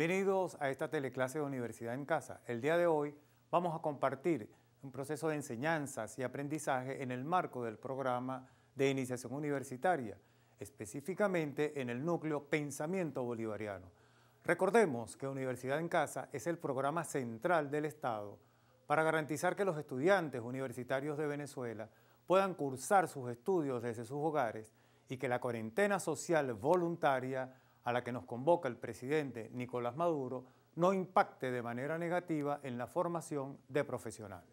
Bienvenidos a esta teleclase de Universidad en Casa. El día de hoy vamos a compartir un proceso de enseñanzas y aprendizaje en el marco del programa de iniciación universitaria, específicamente en el núcleo Pensamiento Bolivariano. Recordemos que Universidad en Casa es el programa central del Estado para garantizar que los estudiantes universitarios de Venezuela puedan cursar sus estudios desde sus hogares y que la cuarentena social voluntaria a la que nos convoca el presidente Nicolás Maduro no impacte de manera negativa en la formación de profesionales.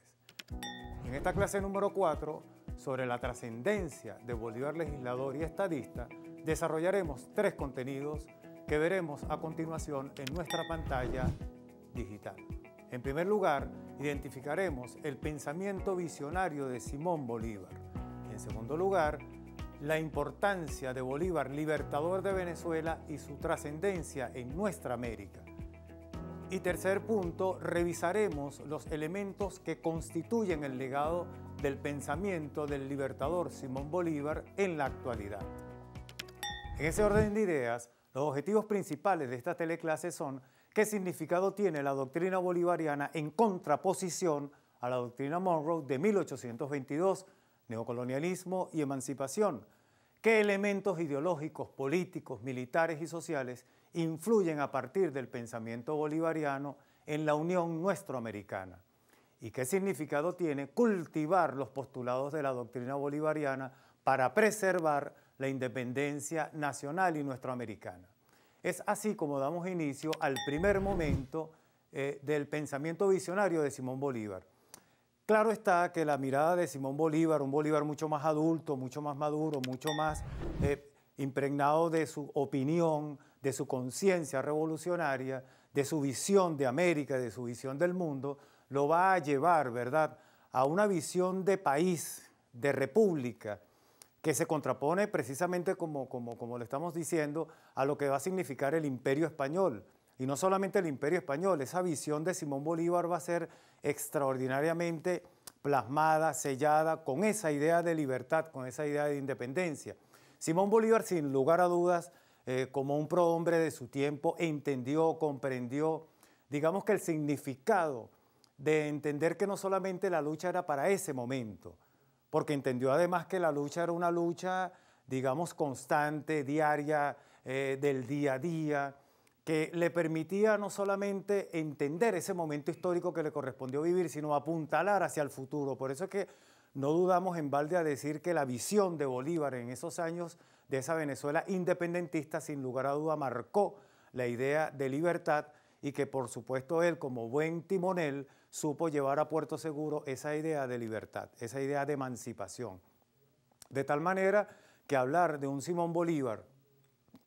En esta clase número 4, sobre la trascendencia de Bolívar legislador y estadista, desarrollaremos tres contenidos que veremos a continuación en nuestra pantalla digital. En primer lugar, identificaremos el pensamiento visionario de Simón Bolívar. En segundo lugar, la importancia de Bolívar, libertador de Venezuela y su trascendencia en nuestra América. Y tercer punto, revisaremos los elementos que constituyen el legado del pensamiento del libertador Simón Bolívar en la actualidad. En ese orden de ideas, los objetivos principales de esta teleclase son qué significado tiene la doctrina bolivariana en contraposición a la doctrina Monroe de 1822 neocolonialismo y emancipación. ¿Qué elementos ideológicos, políticos, militares y sociales influyen a partir del pensamiento bolivariano en la Unión Nuestroamericana? ¿Y qué significado tiene cultivar los postulados de la doctrina bolivariana para preservar la independencia nacional y nuestroamericana? Es así como damos inicio al primer momento eh, del pensamiento visionario de Simón Bolívar. Claro está que la mirada de Simón Bolívar, un Bolívar mucho más adulto, mucho más maduro, mucho más eh, impregnado de su opinión, de su conciencia revolucionaria, de su visión de América, de su visión del mundo, lo va a llevar, ¿verdad?, a una visión de país, de república, que se contrapone precisamente, como, como, como le estamos diciendo, a lo que va a significar el imperio español y no solamente el imperio español, esa visión de Simón Bolívar va a ser extraordinariamente plasmada, sellada con esa idea de libertad, con esa idea de independencia. Simón Bolívar, sin lugar a dudas, eh, como un prohombre de su tiempo, entendió, comprendió, digamos que el significado de entender que no solamente la lucha era para ese momento, porque entendió además que la lucha era una lucha, digamos, constante, diaria, eh, del día a día, que le permitía no solamente entender ese momento histórico que le correspondió vivir, sino apuntalar hacia el futuro. Por eso es que no dudamos en balde a decir que la visión de Bolívar en esos años de esa Venezuela independentista, sin lugar a duda, marcó la idea de libertad y que por supuesto él, como buen timonel, supo llevar a puerto seguro esa idea de libertad, esa idea de emancipación. De tal manera que hablar de un Simón Bolívar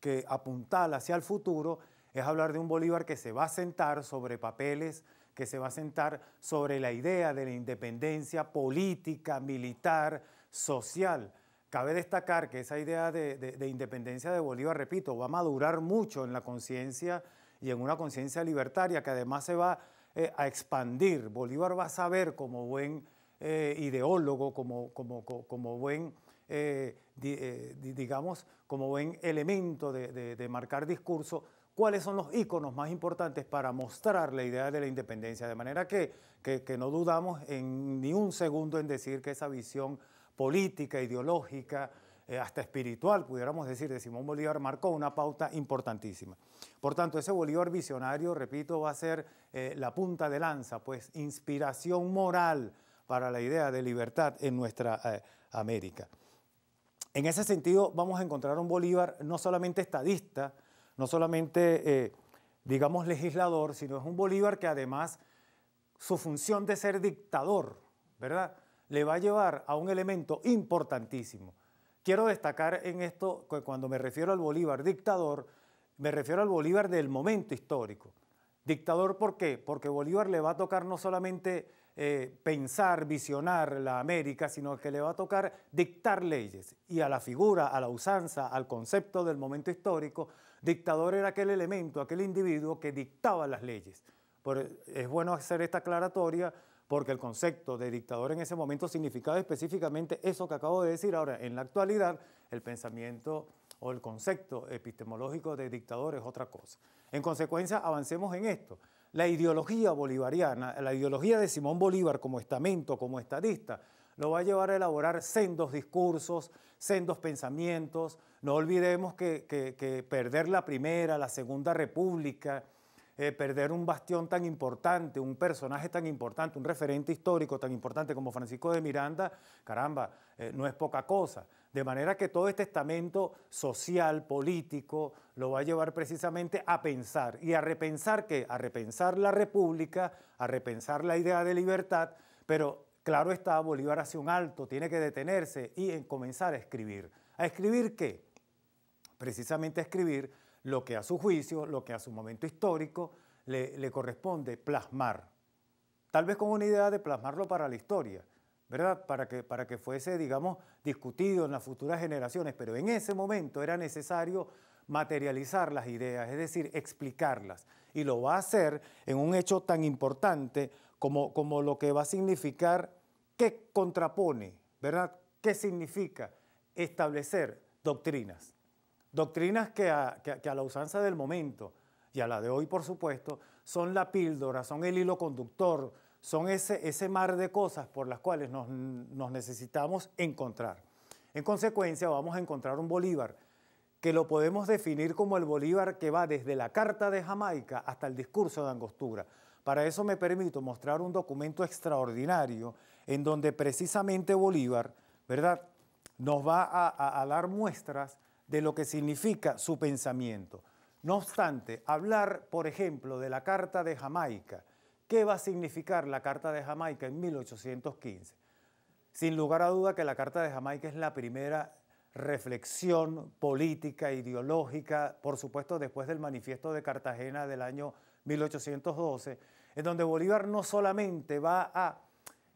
que apuntala hacia el futuro es hablar de un Bolívar que se va a sentar sobre papeles, que se va a sentar sobre la idea de la independencia política, militar, social. Cabe destacar que esa idea de, independencia de Bolívar, repito, va a madurar mucho en la conciencia y en una conciencia libertaria que además se va eh, a expandir. Bolívar va a saber como buen eh, ideólogo, como, buen... Eh, digamos, como buen elemento de, de, marcar discurso, cuáles son los iconos más importantes para mostrar la idea de la independencia. De manera que, que, no dudamos en ni un segundo en decir que esa visión política, ideológica, eh, hasta espiritual, pudiéramos decir, de Simón Bolívar, marcó una pauta importantísima. Por tanto, ese Bolívar visionario, repito, va a ser eh, la punta de lanza, pues inspiración moral para la idea de libertad en nuestra eh, América. En ese sentido, vamos a encontrar un Bolívar no solamente estadista, no solamente, eh, digamos, legislador, sino es un Bolívar que además su función de ser dictador, ¿verdad? Le va a llevar a un elemento importantísimo. Quiero destacar en esto, que cuando me refiero al Bolívar dictador, me refiero al Bolívar del momento histórico. Dictador, ¿por qué? Porque Bolívar le va a tocar no solamente eh, pensar, visionar la América, sino que le va a tocar dictar leyes. Y a la figura, a la usanza, al concepto del momento histórico, dictador era aquel elemento, aquel individuo que dictaba las leyes. Por, es bueno hacer esta aclaratoria porque el concepto de dictador en ese momento significaba específicamente eso que acabo de decir. Ahora, en la actualidad, el pensamiento o el concepto epistemológico de dictador es otra cosa. En consecuencia, avancemos en esto. La ideología bolivariana, la ideología de Simón Bolívar como estamento, como estadista, lo va a llevar a elaborar sendos discursos, sendos pensamientos. No olvidemos que, perder la primera, la segunda república, eh, perder un bastión tan importante, un personaje tan importante, un referente histórico tan importante como Francisco de Miranda, caramba, eh, no es poca cosa. De manera que todo este estamento social, político, lo va a llevar precisamente a pensar. ¿Y a repensar qué? A repensar la república, a repensar la idea de libertad, pero claro está, Bolívar hace un alto, tiene que detenerse y comenzar a escribir. ¿A escribir qué? Precisamente a escribir lo que a su juicio, lo que a su momento histórico le, le corresponde plasmar. Tal vez con una idea de plasmarlo para la historia ¿verdad? Para que, para que fuese, digamos, discutido en las futuras generaciones, pero en ese momento era necesario materializar las ideas, es decir, explicarlas. Y lo va a hacer en un hecho tan importante como, lo que va a significar qué contrapone, ¿verdad? ¿Qué significa establecer doctrinas? Doctrinas que a, que a la usanza del momento y a la de hoy, por supuesto, son la píldora, son el hilo conductor, son ese, ese mar de cosas por las cuales nos, necesitamos encontrar. En consecuencia, vamos a encontrar un Bolívar que lo podemos definir como el Bolívar que va desde la Carta de Jamaica hasta el discurso de Angostura. Para eso me permito mostrar un documento extraordinario en donde precisamente Bolívar, ¿verdad?, nos va a, dar muestras de lo que significa su pensamiento. No obstante, hablar, por ejemplo, de la Carta de Jamaica ¿Qué va a significar la Carta de Jamaica en 1815? Sin lugar a duda que la Carta de Jamaica es la primera reflexión política, ideológica, por supuesto después del manifiesto de Cartagena del año 1812, en donde Bolívar no solamente va a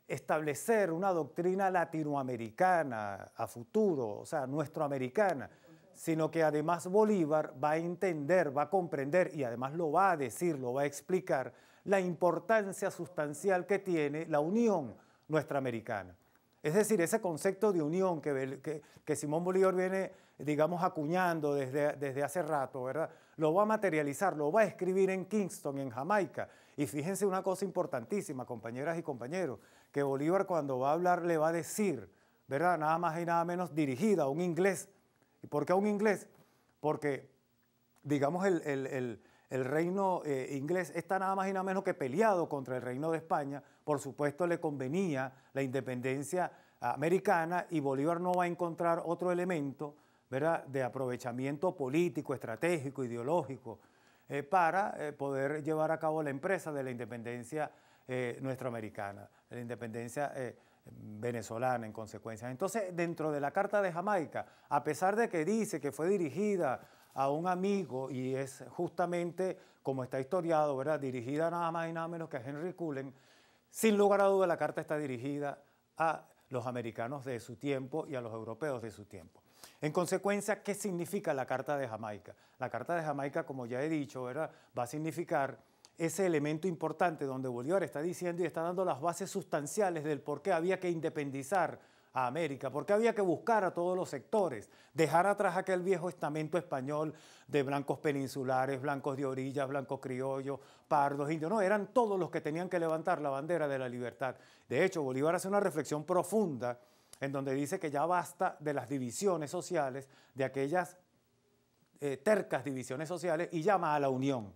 establecer una doctrina latinoamericana a futuro, o sea, nuestroamericana, sino que además Bolívar va a entender, va a comprender y además lo va a decir, lo va a explicar la importancia sustancial que tiene la unión nuestra americana. Es decir, ese concepto de unión que, que, Simón Bolívar viene, digamos, acuñando desde, desde hace rato, ¿verdad? Lo va a materializar, lo va a escribir en Kingston, en Jamaica. Y fíjense una cosa importantísima, compañeras y compañeros, que Bolívar cuando va a hablar le va a decir, ¿verdad? Nada más y nada menos dirigida a un inglés. ¿Y por qué a un inglés? Porque, digamos, el, el reino eh, inglés está nada más y nada menos que peleado contra el reino de España. Por supuesto le convenía la independencia americana y Bolívar no va a encontrar otro elemento ¿verdad? de aprovechamiento político, estratégico, ideológico, eh, para eh, poder llevar a cabo la empresa de la independencia eh, nuestroamericana, la independencia venezolana en consecuencia. Entonces, dentro de la Carta de Jamaica, a pesar de que dice que fue dirigida a un amigo y es justamente, como está historiado, ¿verdad? dirigida nada más y nada menos que a Henry Cullen, sin lugar a duda la carta está dirigida a los americanos de su tiempo y a los europeos de su tiempo. En consecuencia, ¿qué significa la Carta de Jamaica? La Carta de Jamaica, como ya he dicho, ¿verdad? va a significar ese elemento importante donde Bolívar está diciendo y está dando las bases sustanciales del por qué había que independizar América, porque había que buscar a todos los sectores, dejar atrás aquel viejo estamento español de blancos peninsulares, blancos de orillas, blancos criollos, pardos, indios, no, eran todos los que tenían que levantar la bandera de la libertad. De hecho, Bolívar hace una reflexión profunda en donde dice que ya basta de las divisiones sociales, de aquellas eh, tercas divisiones sociales y llama a la unión.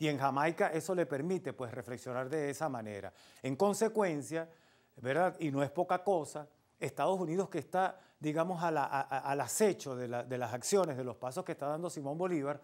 Y en Jamaica eso le permite pues reflexionar de esa manera. En consecuencia, ¿verdad? Y no es poca cosa, Estados Unidos que está, digamos, al acecho de, las acciones, de los pasos que está dando Simón Bolívar,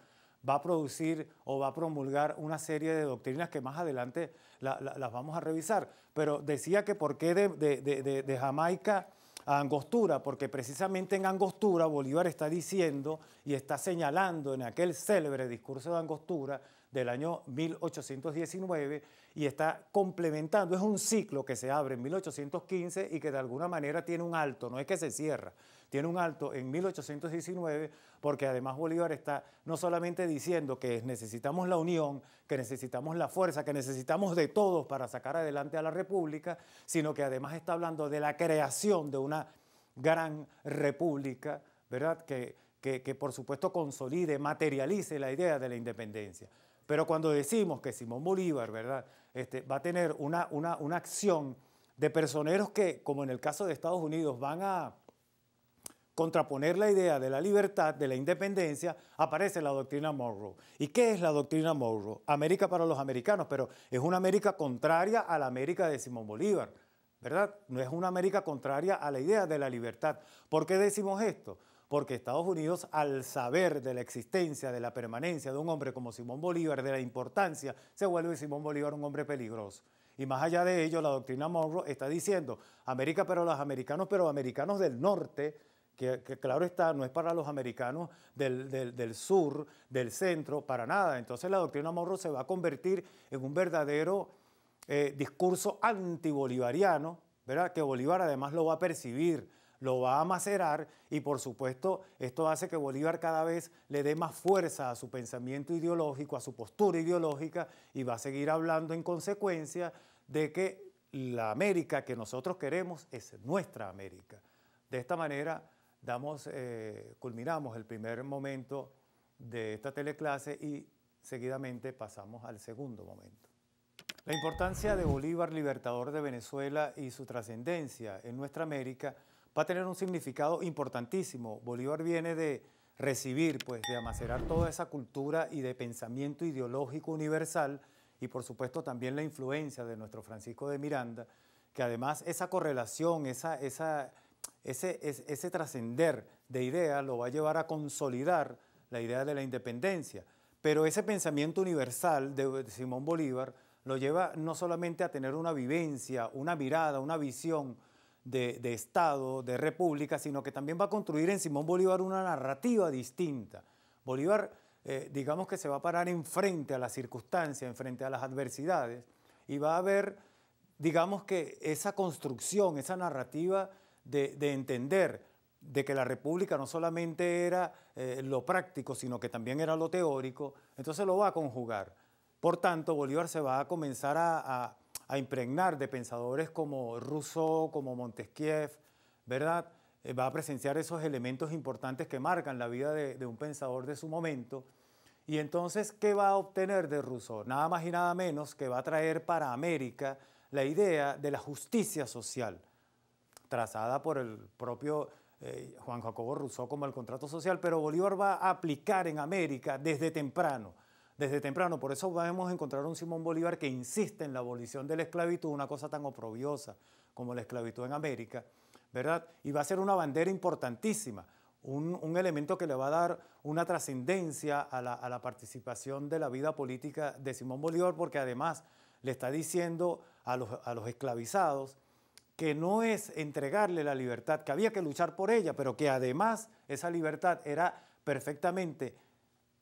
va a producir o va a promulgar una serie de doctrinas que más adelante las vamos a revisar. Pero decía que por qué de, de, Jamaica a Angostura, porque precisamente en Angostura Bolívar está diciendo y está señalando en aquel célebre discurso de Angostura del año 1819 y está complementando, es un ciclo que se abre en 1815 y que de alguna manera tiene un alto, no es que se cierra, tiene un alto en 1819 porque además Bolívar está no solamente diciendo que necesitamos la unión, que necesitamos la fuerza, que necesitamos de todos para sacar adelante a la República, sino que además está hablando de la creación de una gran república, ¿verdad? Que, que, que por supuesto consolide, materialice la idea de la independencia. Pero cuando decimos que Simón Bolívar, ¿verdad? Este, va a tener una, una acción de personeros que, como en el caso de Estados Unidos, van a contraponer la idea de la libertad, de la independencia, aparece la doctrina Monroe. ¿Y qué es la doctrina Monroe? América para los americanos, pero es una América contraria a la América de Simón Bolívar, ¿verdad? No es una América contraria a la idea de la libertad. ¿Por qué decimos esto? porque Estados Unidos, al saber de la existencia, de la permanencia de un hombre como Simón Bolívar, de la importancia, se vuelve Simón Bolívar un hombre peligroso. Y más allá de ello, la doctrina Monroe está diciendo, América pero los americanos, pero americanos del norte, que, claro está, no es para los americanos del, sur, del centro, para nada. Entonces la doctrina Monroe se va a convertir en un verdadero eh, discurso antibolivariano, ¿verdad? que Bolívar además lo va a percibir lo va a macerar y por supuesto esto hace que Bolívar cada vez le dé más fuerza a su pensamiento ideológico, a su postura ideológica y va a seguir hablando en consecuencia de que la América que nosotros queremos es nuestra América. De esta manera damos, eh, culminamos el primer momento de esta teleclase y seguidamente pasamos al segundo momento. La importancia de Bolívar, libertador de Venezuela y su trascendencia en nuestra América va a tener un significado importantísimo. Bolívar viene de recibir, pues de amacerar toda esa cultura y de pensamiento ideológico universal y por supuesto también la influencia de nuestro Francisco de Miranda, que además esa correlación, esa, esa, ese, ese trascender de ideas lo va a llevar a consolidar la idea de la independencia. Pero ese pensamiento universal de Simón Bolívar lo lleva no solamente a tener una vivencia, una mirada, una visión, de, Estado, de República, sino que también va a construir en Simón Bolívar una narrativa distinta. Bolívar, eh, digamos que se va a parar enfrente a las circunstancias, enfrente a las adversidades, y va a ver, digamos que esa construcción, esa narrativa de, entender de que la República no solamente era eh, lo práctico, sino que también era lo teórico, entonces lo va a conjugar. Por tanto, Bolívar se va a comenzar a a impregnar de pensadores como Rousseau, como Montesquieu, ¿verdad? Eh, va a presenciar esos elementos importantes que marcan la vida de, un pensador de su momento. Y entonces, ¿qué va a obtener de Rousseau? Nada más y nada menos que va a traer para América la idea de la justicia social, trazada por el propio eh, Juan Jacobo Rousseau como el contrato social, pero Bolívar va a aplicar en América desde temprano desde temprano. Por eso vamos a encontrar un Simón Bolívar que insiste en la abolición de la esclavitud, una cosa tan oprobiosa como la esclavitud en América, ¿verdad? Y va a ser una bandera importantísima, un, elemento que le va a dar una trascendencia a la, participación de la vida política de Simón Bolívar, porque además le está diciendo a los, a los esclavizados que no es entregarle la libertad, que había que luchar por ella, pero que además esa libertad era perfectamente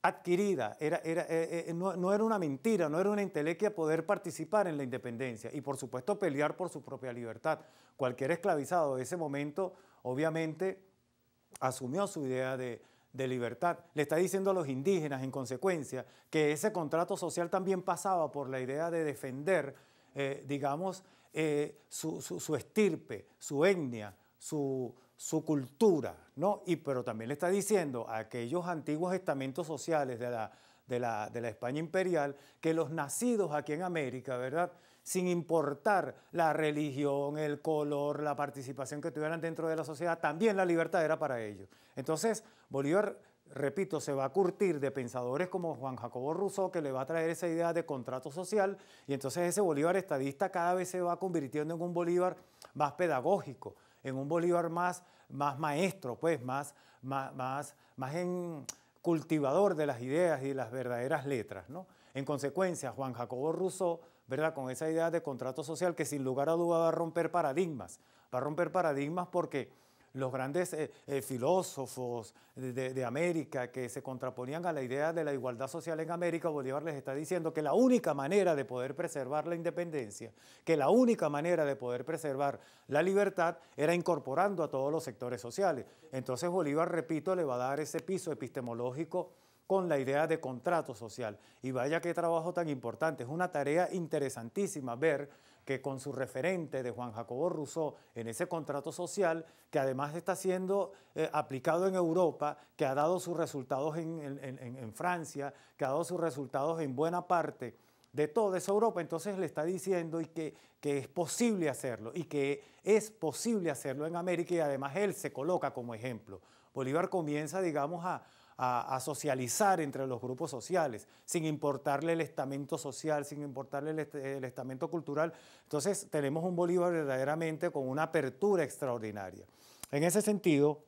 adquirida, era, eh, eh, eh, no, era una mentira, no era una entelequia poder participar en la independencia y por supuesto pelear por su propia libertad. Cualquier esclavizado de ese momento obviamente asumió su idea de, libertad. Le está diciendo a los indígenas en consecuencia que ese contrato social también pasaba por la idea de defender, digamos, su, su estirpe, su etnia, su, su cultura, ¿no? Y, pero también le está diciendo a aquellos antiguos estamentos sociales de la, España imperial que los nacidos aquí en América, ¿verdad? sin importar la religión, el color, la participación que tuvieran dentro de la sociedad, también la libertad era para ellos. Entonces, Bolívar, repito, se va a curtir de pensadores como Juan Jacobo Rousseau, que le va a traer esa idea de contrato social, y entonces ese Bolívar estadista cada vez se va convirtiendo en un Bolívar más pedagógico, en un Bolívar más, más maestro, pues, más, más, más, en cultivador de las ideas y de las verdaderas letras. ¿no? En consecuencia, Juan Jacobo Rousseau, ¿verdad? con esa idea de contrato social que sin lugar a duda va a romper paradigmas, va a romper paradigmas porque los grandes eh, eh, filósofos de, de, América que se contraponían a la idea de la igualdad social en América, Bolívar les está diciendo que la única manera de poder preservar la independencia, que la única manera de poder preservar la libertad era incorporando a todos los sectores sociales. Entonces Bolívar, repito, le va a dar ese piso epistemológico con la idea de contrato social. Y vaya qué trabajo tan importante, es una tarea interesantísima ver con su referente de Juan Jacobo Rousseau en ese contrato social, que además está siendo eh, aplicado en Europa, que ha dado sus resultados en, Francia, que ha dado sus resultados en buena parte de toda esa Europa, entonces le está diciendo y que, que, es posible hacerlo y que es posible hacerlo en América y además él se coloca como ejemplo. Bolívar comienza, digamos, a, a, socializar entre los grupos sociales, sin importarle el estamento social, sin importarle el, estamento cultural. Entonces tenemos un Bolívar verdaderamente con una apertura extraordinaria. En ese sentido,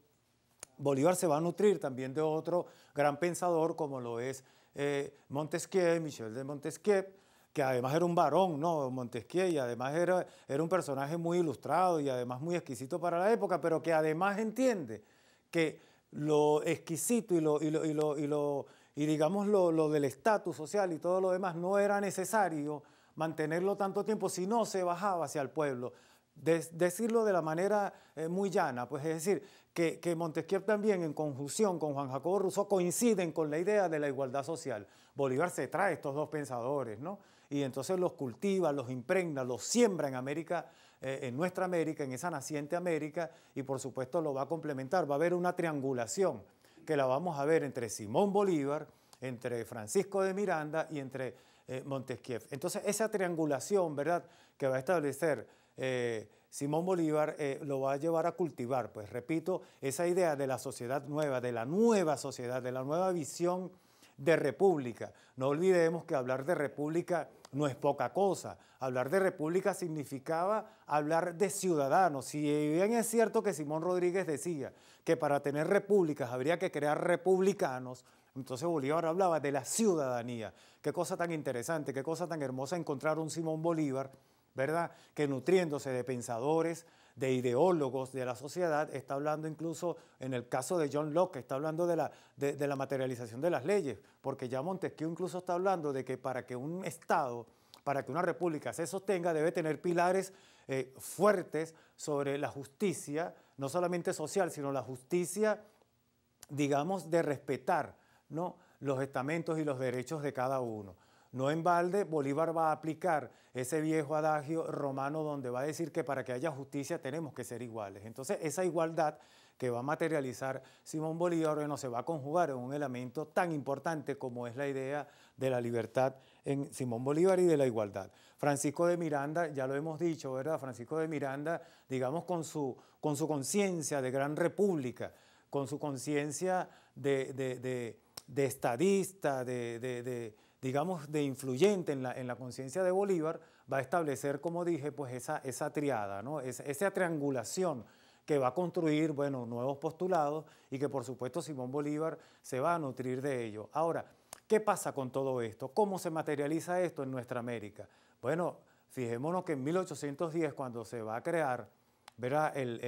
Bolívar se va a nutrir también de otro gran pensador como lo es eh, Montesquieu, Michel de Montesquieu, que además era un varón, ¿no? Montesquieu, y además era, era un personaje muy ilustrado y además muy exquisito para la época, pero que además entiende que lo exquisito y lo, y lo, y lo, y lo digamos lo, del estatus social y todo lo demás, no era necesario mantenerlo tanto tiempo si no se bajaba hacia el pueblo. decirlo de la manera eh, muy llana, pues es decir, que, Montesquieu también en conjunción con Juan Jacobo Rousseau coinciden con la idea de la igualdad social. Bolívar se trae estos dos pensadores, ¿no? Y entonces los cultiva, los impregna, los siembra en América eh, en nuestra América, en esa naciente América, y por supuesto lo va a complementar. Va a haber una triangulación que la vamos a ver entre Simón Bolívar, entre Francisco de Miranda y entre eh, Montesquieu. Entonces, esa triangulación, ¿verdad?, que va a establecer eh, Simón Bolívar, lo va a llevar a cultivar, pues repito, esa idea de la sociedad nueva, de la nueva sociedad, de la nueva visión de república. No olvidemos que hablar de república no es poca cosa. Hablar de república significaba hablar de ciudadanos. Si bien es cierto que Simón Rodríguez decía que para tener repúblicas habría que crear republicanos, entonces Bolívar hablaba de la ciudadanía. Qué cosa tan interesante, qué cosa tan hermosa encontrar un Simón Bolívar, ¿verdad? Que nutriéndose de pensadores, de ideólogos de la sociedad, está hablando incluso, en el caso de John Locke, está hablando de la, de, la materialización de las leyes, porque ya Montesquieu incluso está hablando de que para que un Estado para que una república se sostenga debe tener pilares eh, fuertes sobre la justicia, no solamente social, sino la justicia, digamos, de respetar ¿no? los estamentos y los derechos de cada uno. No en balde, Bolívar va a aplicar ese viejo adagio romano donde va a decir que para que haya justicia tenemos que ser iguales. Entonces, esa igualdad que va a materializar Simón Bolívar, bueno, se va a conjugar en un elemento tan importante como es la idea de la libertad en Simón Bolívar y de la igualdad. Francisco de Miranda, ya lo hemos dicho, ¿verdad? Francisco de Miranda, digamos, con su conciencia de gran república, con su conciencia de, de, estadista, de digamos, de influyente en la, en la conciencia de Bolívar, va a establecer, como dije, pues esa, esa triada, ¿no? esa triangulación que va a construir, bueno, nuevos postulados y que por supuesto Simón Bolívar se va a nutrir de ello. Ahora, ¿qué pasa con todo esto? ¿Cómo se materializa esto en nuestra América? Bueno, fijémonos que en 1810, cuando se va a crear, ¿verdad? el,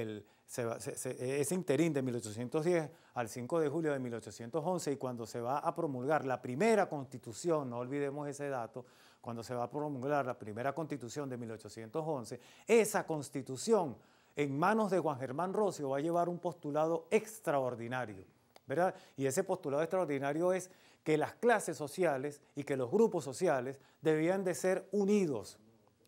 se, ese interín de 1810 al 5 de julio de 1811 y cuando se va a promulgar la primera constitución, no olvidemos ese dato, cuando se va a promulgar la primera constitución de 1811, esa constitución en manos de Juan Germán Rocio va a llevar un postulado extraordinario, ¿verdad? Y ese postulado extraordinario es que las clases sociales y que los grupos sociales debían de ser unidos.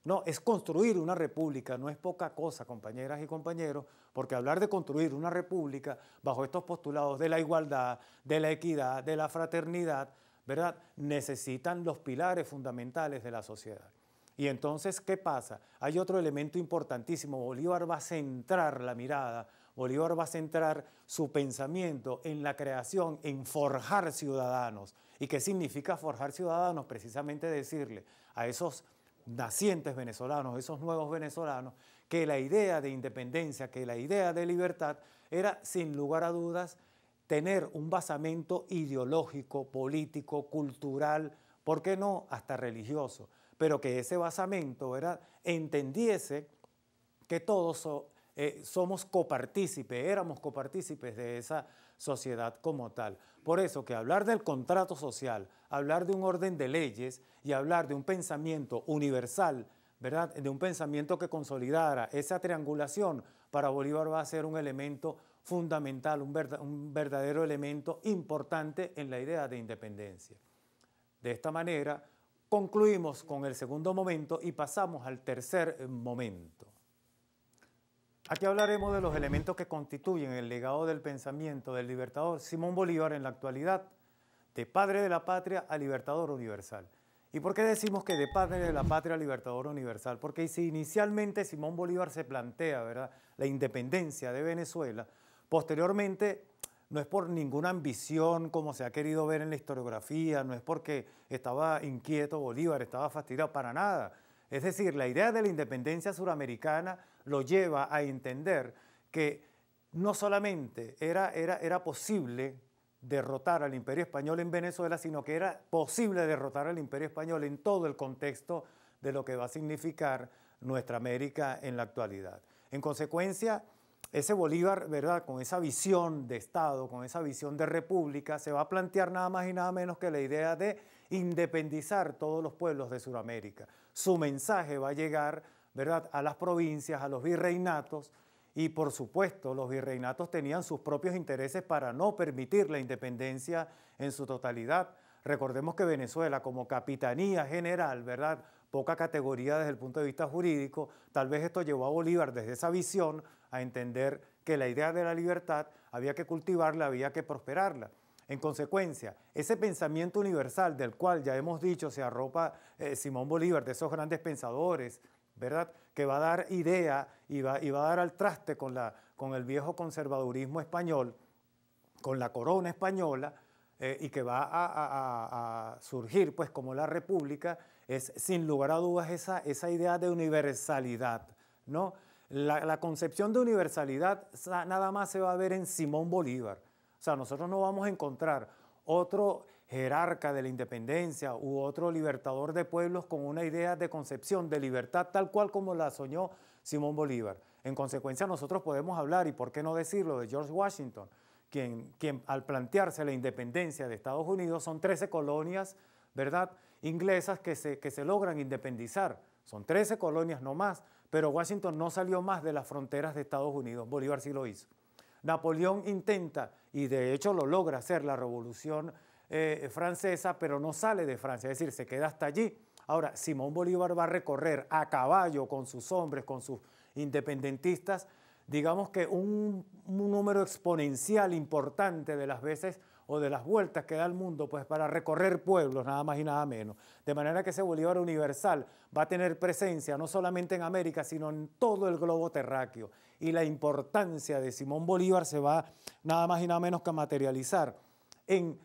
No, es construir una república, no es poca cosa, compañeras y compañeros, porque hablar de construir una república bajo estos postulados de la igualdad, de la equidad, de la fraternidad, ¿verdad? Necesitan los pilares fundamentales de la sociedad. Y entonces, ¿qué pasa? Hay otro elemento importantísimo. Bolívar va a centrar la mirada, Bolívar va a centrar su pensamiento en la creación, en forjar ciudadanos. ¿Y qué significa forjar ciudadanos? Precisamente decirle a esos nacientes venezolanos, esos nuevos venezolanos, que la idea de independencia, que la idea de libertad era sin lugar a dudas tener un basamento ideológico, político, cultural, ¿por qué no? Hasta religioso, pero que ese basamento era, entendiese que todos eh, somos copartícipes, éramos copartícipes de esa sociedad como tal. Por eso que hablar del contrato social, hablar de un orden de leyes y hablar de un pensamiento universal, ¿verdad? de un pensamiento que consolidara esa triangulación, para Bolívar va a ser un elemento fundamental, un, un verdadero elemento importante en la idea de independencia. De esta manera, concluimos con el segundo momento y pasamos al tercer eh, momento. Aquí hablaremos de los elementos que constituyen el legado del pensamiento del libertador Simón Bolívar en la actualidad, de padre de la patria a libertador universal. ¿Y por qué decimos que de padre de la patria libertadora universal? Porque si inicialmente Simón Bolívar se plantea ¿verdad? la independencia de Venezuela, posteriormente no es por ninguna ambición como se ha querido ver en la historiografía, no es porque estaba inquieto Bolívar, estaba fastidiado, para nada. Es decir, la idea de la independencia suramericana lo lleva a entender que no solamente era, era, era posible derrotar al imperio español en Venezuela, sino que era posible derrotar al imperio español en todo el contexto de lo que va a significar nuestra América en la actualidad. En consecuencia, ese Bolívar, ¿verdad? Con esa visión de Estado, con esa visión de república, se va a plantear nada más y nada menos que la idea de independizar todos los pueblos de Sudamérica. Su mensaje va a llegar, ¿verdad?, a las provincias, a los virreinatos, y por supuesto, los virreinatos tenían sus propios intereses para no permitir la independencia en su totalidad. Recordemos que Venezuela, como capitanía general, ¿verdad? Poca categoría desde el punto de vista jurídico, tal vez esto llevó a Bolívar desde esa visión a entender que la idea de la libertad había que cultivarla, había que prosperarla. En consecuencia, ese pensamiento universal del cual ya hemos dicho se arropa eh, Simón Bolívar, de esos grandes pensadores, ¿verdad? que va a dar idea y va, y va a dar al traste con, la, con el viejo conservadurismo español, con la corona española, eh, y que va a, surgir pues como la república, es sin lugar a dudas esa, esa idea de universalidad, ¿no? La, la, concepción de universalidad nada más se va a ver en Simón Bolívar. O sea, nosotros no vamos a encontrar otro jerarca de la independencia u otro libertador de pueblos con una idea de concepción de libertad tal cual como la soñó Simón Bolívar. En consecuencia, nosotros podemos hablar, y por qué no decirlo, de George Washington, quien, quien al plantearse la independencia de Estados Unidos son 13 colonias, ¿verdad?, inglesas que se, que se logran independizar. Son 13 colonias no más, pero Washington no salió más de las fronteras de Estados Unidos, Bolívar sí lo hizo. Napoleón intenta, y de hecho lo logra hacer, la revolución eh, eh, francesa, pero no sale de Francia, es decir, se queda hasta allí. Ahora, Simón Bolívar va a recorrer a caballo con sus hombres, con sus independentistas, digamos que un, un, número exponencial importante de las veces o de las vueltas que da el mundo, pues para recorrer pueblos, nada más y nada menos. De manera que ese Bolívar universal va a tener presencia no solamente en América, sino en todo el globo terráqueo. Y la importancia de Simón Bolívar se va nada más y nada menos que a materializar en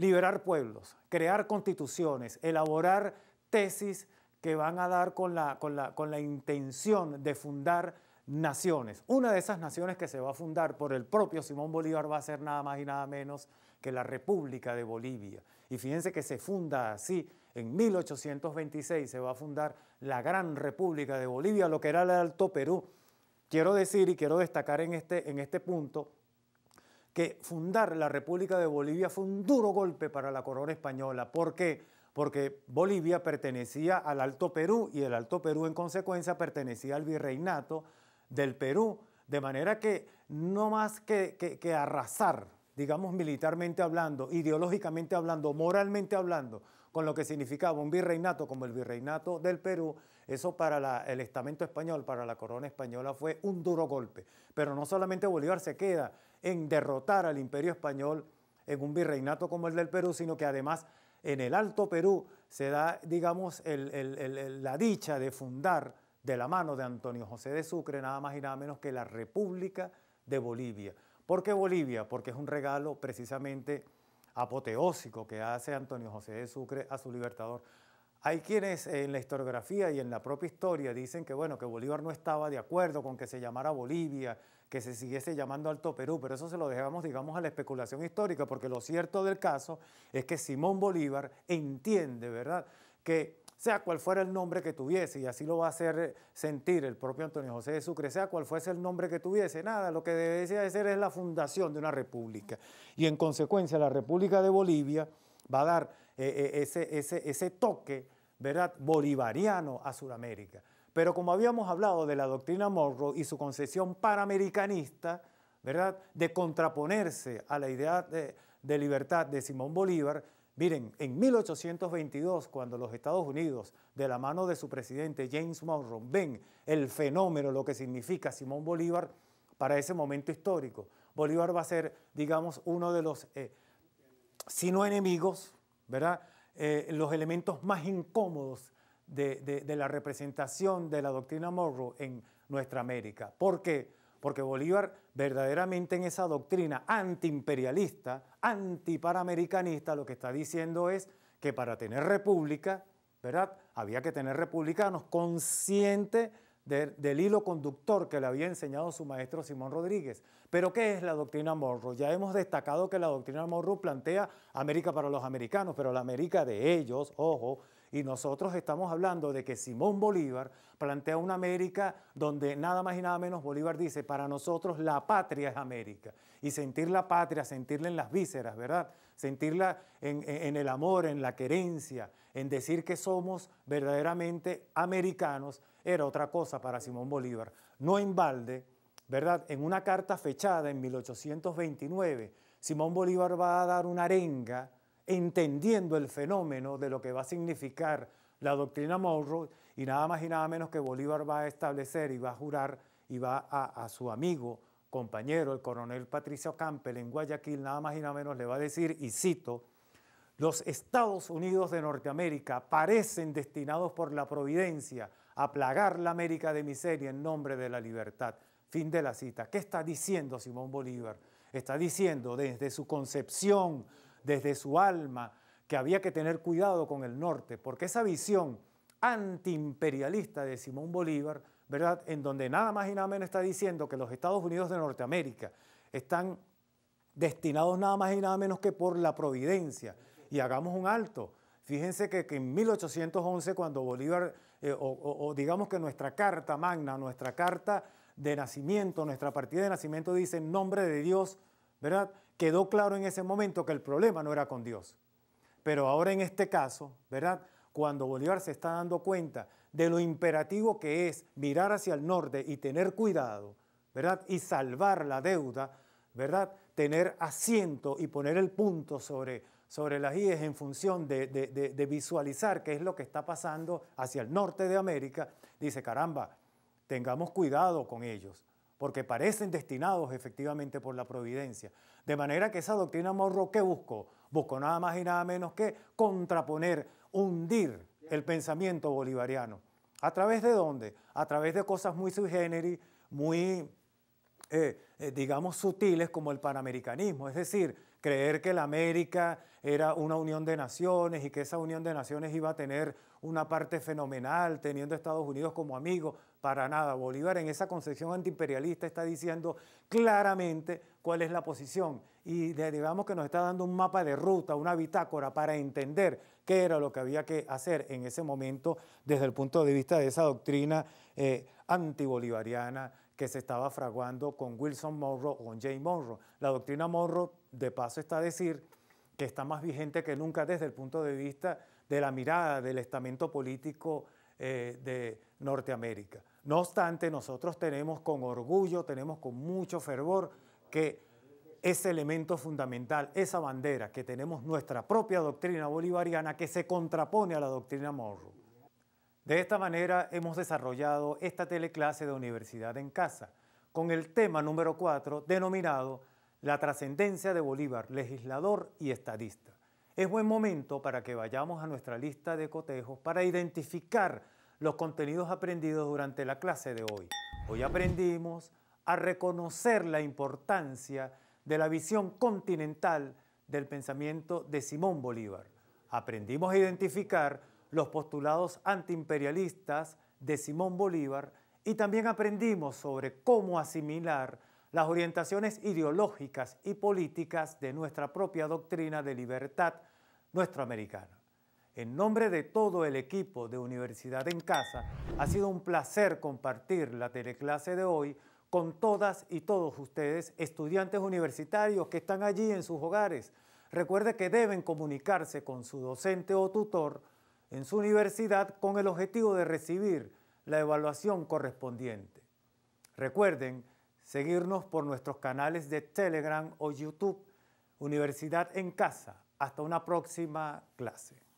liberar pueblos, crear constituciones, elaborar tesis que van a dar con la, con la, intención de fundar naciones. Una de esas naciones que se va a fundar por el propio Simón Bolívar va a ser nada más y nada menos que la República de Bolivia. Y fíjense que se funda así, en 1826 se va a fundar la Gran República de Bolivia, lo que era el Alto Perú. Quiero decir y quiero destacar en este, en este punto que fundar la República de Bolivia fue un duro golpe para la corona española. ¿Por qué? Porque Bolivia pertenecía al Alto Perú y el Alto Perú en consecuencia pertenecía al virreinato del Perú. De manera que no más que, arrasar, digamos militarmente hablando, ideológicamente hablando, moralmente hablando, con lo que significaba un virreinato como el virreinato del Perú, eso para el estamento español, para la corona española fue un duro golpe. Pero no solamente Bolívar se queda, en derrotar al imperio español en un virreinato como el del Perú, sino que además en el Alto Perú se da, digamos, la dicha de fundar de la mano de Antonio José de Sucre nada más y nada menos que la República de Bolivia. ¿Por qué Bolivia? Porque es un regalo precisamente apoteósico que hace Antonio José de Sucre a su libertador. Hay quienes en la historiografía y en la propia historia dicen que bueno, que Bolívar no estaba de acuerdo con que se llamara Bolivia que se siguiese llamando Alto Perú, pero eso se lo dejamos, digamos, a la especulación histórica, porque lo cierto del caso es que Simón Bolívar entiende, ¿verdad?, que sea cual fuera el nombre que tuviese, y así lo va a hacer sentir el propio Antonio José de Sucre, sea cual fuese el nombre que tuviese, nada, lo que debe de ser es la fundación de una república. Y en consecuencia la República de Bolivia va a dar eh, eh, ese, ese toque, ¿verdad?, bolivariano a Sudamérica. Pero como habíamos hablado de la doctrina Monroe y su concesión panamericanista, ¿verdad? De contraponerse a la idea de, libertad de Simón Bolívar, miren, en 1822, cuando los Estados Unidos, de la mano de su presidente James Monroe, ven el fenómeno, lo que significa Simón Bolívar para ese momento histórico, Bolívar va a ser, digamos, uno de los, eh, si no enemigos, ¿verdad? Eh, los elementos más incómodos de, la representación de la doctrina morro en nuestra América. ¿Por qué? Porque Bolívar verdaderamente en esa doctrina antiimperialista, antiparamericanista, lo que está diciendo es que para tener república, ¿verdad? Había que tener republicanos conscientes del hilo conductor que le había enseñado su maestro Simón Rodríguez. Pero ¿qué es la doctrina Morro? Ya hemos destacado que la doctrina Morro plantea América para los americanos, pero la América de ellos, ojo, y nosotros estamos hablando de que Simón Bolívar plantea una América donde nada más y nada menos Bolívar dice, para nosotros la patria es América. Y sentir la patria, sentirla en las vísceras, ¿verdad? Sentirla en, el amor, en la querencia, en decir que somos verdaderamente americanos, era otra cosa para Simón Bolívar. No en balde, ¿verdad? En una carta fechada en 1829, Simón Bolívar va a dar una arenga entendiendo el fenómeno de lo que va a significar la doctrina Monroe y nada más y nada menos que Bolívar va a establecer y va a jurar y va a, su amigo, compañero, el coronel Patricio Campbell en Guayaquil, nada más y nada menos le va a decir, y cito, los Estados Unidos de Norteamérica parecen destinados por la providencia a plagar la América de miseria en nombre de la libertad. Fin de la cita. ¿Qué está diciendo Simón Bolívar? Está diciendo desde su concepción desde su alma que había que tener cuidado con el norte, porque esa visión antiimperialista de Simón Bolívar, ¿verdad? En donde nada más y nada menos está diciendo que los Estados Unidos de Norteamérica están destinados nada más y nada menos que por la providencia. Y hagamos un alto. Fíjense que, en 1811, cuando Bolívar, eh, o, o digamos que nuestra carta magna, nuestra carta de nacimiento, nuestra partida de nacimiento dice en nombre de Dios, ¿verdad? quedó claro en ese momento que el problema no era con Dios. Pero ahora en este caso, ¿verdad? Cuando Bolívar se está dando cuenta de lo imperativo que es mirar hacia el norte y tener cuidado, ¿verdad? Y salvar la deuda, ¿verdad? Tener asiento y poner el punto sobre, sobre las IES en función de visualizar qué es lo que está pasando hacia el norte de América, dice, caramba, tengamos cuidado con ellos porque parecen destinados efectivamente por la providencia. De manera que esa doctrina morro, ¿qué buscó? Buscó nada más y nada menos que contraponer, hundir el pensamiento bolivariano. ¿A través de dónde? A través de cosas muy sui generis, muy, eh, eh, digamos, sutiles como el panamericanismo. Es decir, creer que la América era una unión de naciones y que esa unión de naciones iba a tener una parte fenomenal teniendo Estados Unidos como amigo, para nada. Bolívar en esa concepción antiimperialista está diciendo claramente cuál es la posición y digamos que nos está dando un mapa de ruta, una bitácora para entender qué era lo que había que hacer en ese momento desde el punto de vista de esa doctrina eh, antibolivariana que se estaba fraguando con Wilson Monroe o con Jay Monroe. La doctrina Monroe de paso está decir que está más vigente que nunca desde el punto de vista de la mirada del estamento político eh, de Norteamérica. No obstante, nosotros tenemos con orgullo, tenemos con mucho fervor que ese elemento fundamental, esa bandera, que tenemos nuestra propia doctrina bolivariana que se contrapone a la doctrina morro. De esta manera hemos desarrollado esta teleclase de Universidad en Casa, con el tema número cuatro denominado la trascendencia de Bolívar, legislador y estadista. Es buen momento para que vayamos a nuestra lista de cotejos para identificar los contenidos aprendidos durante la clase de hoy. Hoy aprendimos a reconocer la importancia de la visión continental del pensamiento de Simón Bolívar. Aprendimos a identificar los postulados antiimperialistas de Simón Bolívar y también aprendimos sobre cómo asimilar las orientaciones ideológicas y políticas de nuestra propia doctrina de libertad nuestroamericana. En nombre de todo el equipo de Universidad en Casa, ha sido un placer compartir la teleclase de hoy con todas y todos ustedes, estudiantes universitarios que están allí en sus hogares. Recuerde que deben comunicarse con su docente o tutor en su universidad con el objetivo de recibir la evaluación correspondiente. Recuerden seguirnos por nuestros canales de Telegram o YouTube, Universidad en Casa. Hasta una próxima clase.